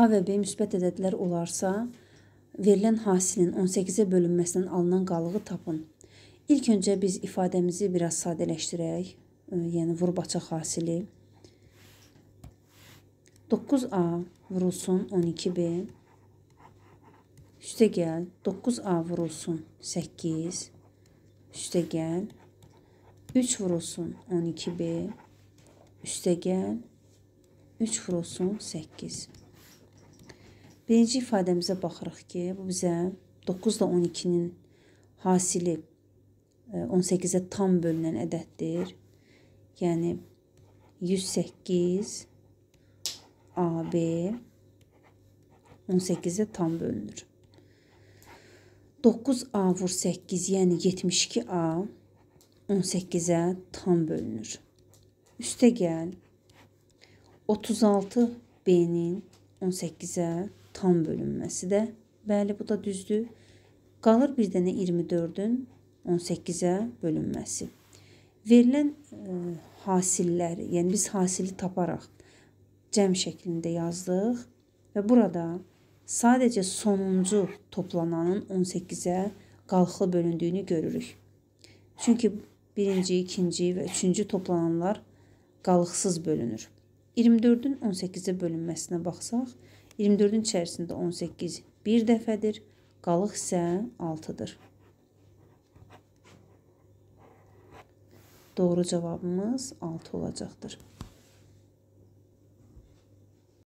A və B müsbət ədədlər olarsa, verilən hasilin 18-ə bölünməsindən alınan qalığı tapın. İlk öncə biz ifadəmizi biraz sadələşdirək, e, yəni vurbaçaq hasili. 9A vurulsun 12B. Üstə gəl, 9A vurulsun 8. Üstə gəl, 3 vurulsun 12B. Üstə gəl, 3 vurulsun 8. Birinci ifadəmizə baxırıq ki, bu bizə 9-la 12-nin hasili 18-ə e, tam bölünən ədəddir. Yəni 108 AB 18-ə tam bölünür. 9A vur 8, yəni 72A 18-ə tam bölünür. Üstə gəl 36B-nin 18-ə tam bölünməsi də, bəli, bu da düzdür. Qalır bir dənə 24-ün 18-ə bölünməsi. Verilən ə, e, hasilləri, yəni biz hasili taparaq cəm şəklində yazdıq və burada sadəcə sonuncu toplananın 18-ə qalxılı bölündüyünü görürük. Çünki birinci, ikinci və üçüncü toplananlar qalıqsız bölünür. 24-ün 18-ə bölünməsinə baxsaq, 24-ün içərisində 18 bir dəfədir, qalıq isə 6-dır. Doğru cavabımız 6 olacaqdır.